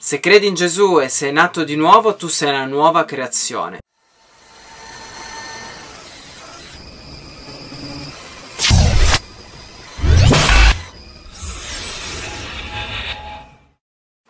Se credi in Gesù e sei nato di nuovo, tu sei una nuova creazione.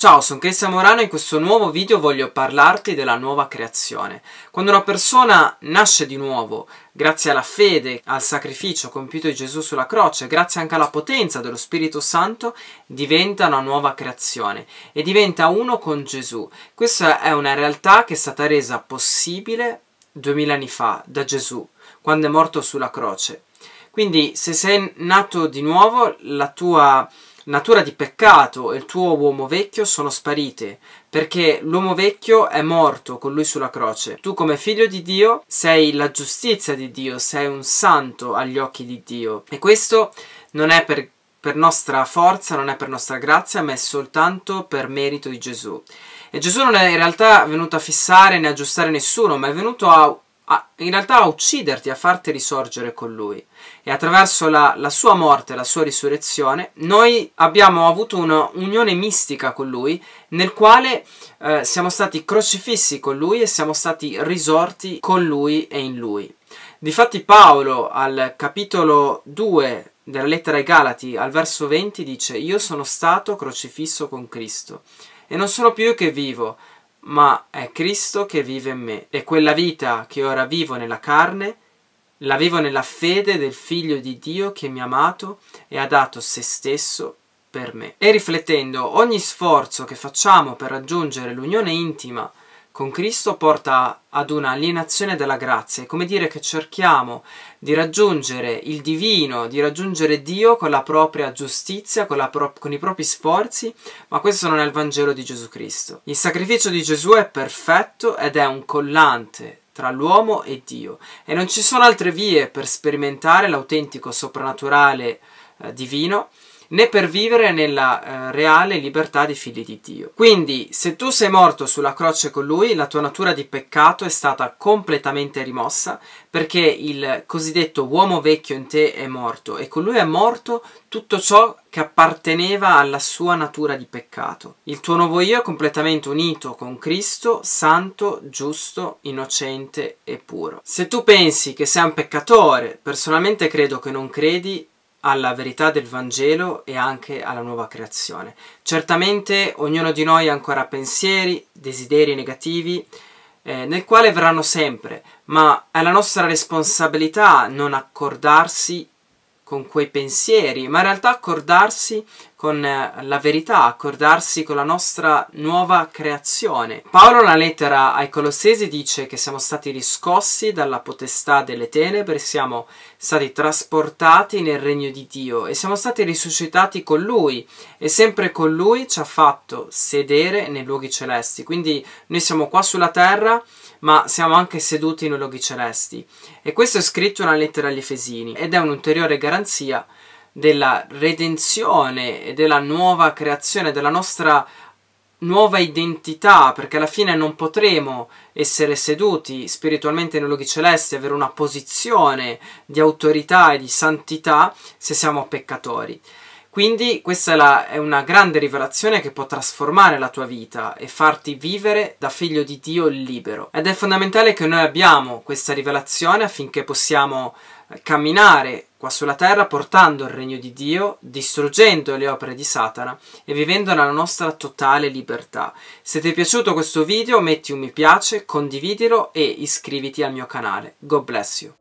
Ciao, sono Cristian Morano e in questo nuovo video voglio parlarti della nuova creazione. Quando una persona nasce di nuovo, grazie alla fede, al sacrificio compiuto di Gesù sulla croce, grazie anche alla potenza dello Spirito Santo, diventa una nuova creazione e diventa uno con Gesù. Questa è una realtà che è stata resa possibile duemila anni fa da Gesù, quando è morto sulla croce. Quindi, se sei nato di nuovo, la tua natura di peccato e il tuo uomo vecchio sono sparite, perché l'uomo vecchio è morto con lui sulla croce. Tu come figlio di Dio sei la giustizia di Dio, sei un santo agli occhi di Dio. E questo non è per, per nostra forza, non è per nostra grazia, ma è soltanto per merito di Gesù. E Gesù non è in realtà venuto a fissare né aggiustare nessuno, ma è venuto a a, in realtà a ucciderti, a farti risorgere con lui. E attraverso la, la sua morte, la sua risurrezione, noi abbiamo avuto un'unione mistica con lui, nel quale eh, siamo stati crocifissi con lui e siamo stati risorti con lui e in lui. Difatti Paolo al capitolo 2 della lettera ai Galati, al verso 20, dice Io sono stato crocifisso con Cristo e non sono più io che vivo, ma è Cristo che vive in me. E quella vita che ora vivo nella carne, la vivo nella fede del Figlio di Dio che mi ha amato e ha dato se stesso per me. E riflettendo, ogni sforzo che facciamo per raggiungere l'unione intima con Cristo porta ad un'alienazione della grazia. È come dire che cerchiamo di raggiungere il divino, di raggiungere Dio con la propria giustizia, con, la pro- con, i propri sforzi, ma questo non è il Vangelo di Gesù Cristo. Il sacrificio di Gesù è perfetto ed è un collante tra l'uomo e Dio e non ci sono altre vie per sperimentare l'autentico soprannaturale eh, divino né per vivere nella eh, reale libertà dei figli di Dio. Quindi, se tu sei morto sulla croce con lui, la tua natura di peccato è stata completamente rimossa, perché il cosiddetto uomo vecchio in te è morto e con lui è morto tutto ciò che apparteneva alla sua natura di peccato. Il tuo nuovo io è completamente unito con Cristo, santo, giusto, innocente e puro. Se tu pensi che sei un peccatore, personalmente credo che non credi alla verità del Vangelo e anche alla nuova creazione. Certamente ognuno di noi ha ancora pensieri, desideri negativi, eh, nel quale verranno sempre, ma è la nostra responsabilità non accordarsi con quei pensieri, ma in realtà accordarsi con eh, la verità, accordarsi con la nostra nuova creazione. Paolo nella lettera ai Colossesi dice che siamo stati riscossi dalla potestà delle tenebre, siamo stati trasportati nel regno di Dio e siamo stati risuscitati con Lui e sempre con Lui ci ha fatto sedere nei luoghi celesti. Quindi noi siamo qua sulla terra ma siamo anche seduti nei luoghi celesti. E questo è scritto nella lettera agli Efesini ed è un'ulteriore garanzia della redenzione e della nuova creazione, della nostra nuova identità, perché alla fine non potremo essere seduti spiritualmente nei luoghi celesti, avere una posizione di autorità e di santità se siamo peccatori. Quindi questa è, la, è, una grande rivelazione che può trasformare la tua vita e farti vivere da figlio di Dio libero. Ed è fondamentale che noi abbiamo questa rivelazione affinché possiamo eh, camminare qua sulla terra portando il regno di Dio, distruggendo le opere di Satana e vivendo nella nostra totale libertà. Se ti è piaciuto questo video metti un mi piace, condividilo e iscriviti al mio canale. God bless you.